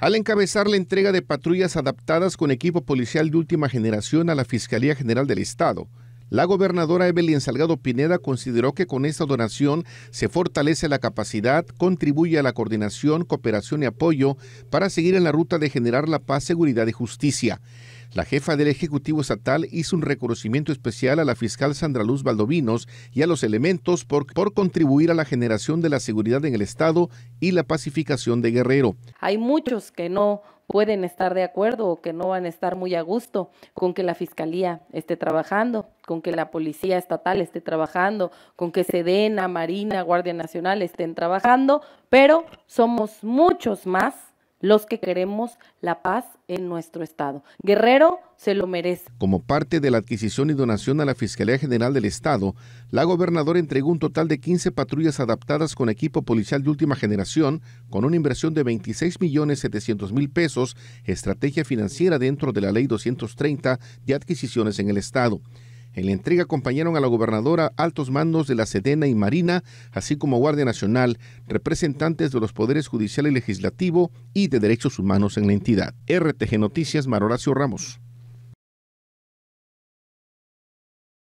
al encabezar la entrega de patrullas adaptadas con equipo policial de última generación a la Fiscalía General del Estado. La gobernadora Evelyn Salgado Pineda consideró que con esta donación se fortalece la capacidad, contribuye a la coordinación, cooperación y apoyo para seguir en la ruta de generar la paz, seguridad y justicia. La jefa del Ejecutivo Estatal hizo un reconocimiento especial a la fiscal Sandra Luz Valdovinos y a los elementos por, por contribuir a la generación de la seguridad en el Estado y la pacificación de Guerrero. Hay muchos que no pueden estar de acuerdo o que no van a estar muy a gusto con que la Fiscalía esté trabajando, con que la Policía Estatal esté trabajando, con que Sedena, Marina, Guardia Nacional estén trabajando, pero somos muchos más los que queremos la paz en nuestro Estado. Guerrero se lo merece. Como parte de la adquisición y donación a la Fiscalía General del Estado, la gobernadora entregó un total de 15 patrullas adaptadas con equipo policial de última generación, con una inversión de 26 millones 700 mil pesos, estrategia financiera dentro de la Ley 230 de adquisiciones en el Estado. En la entrega acompañaron a la gobernadora, altos mandos de la Sedena y Marina, así como Guardia Nacional, representantes de los poderes judicial y legislativo y de derechos humanos en la entidad. RTG Noticias, Maroracio Ramos.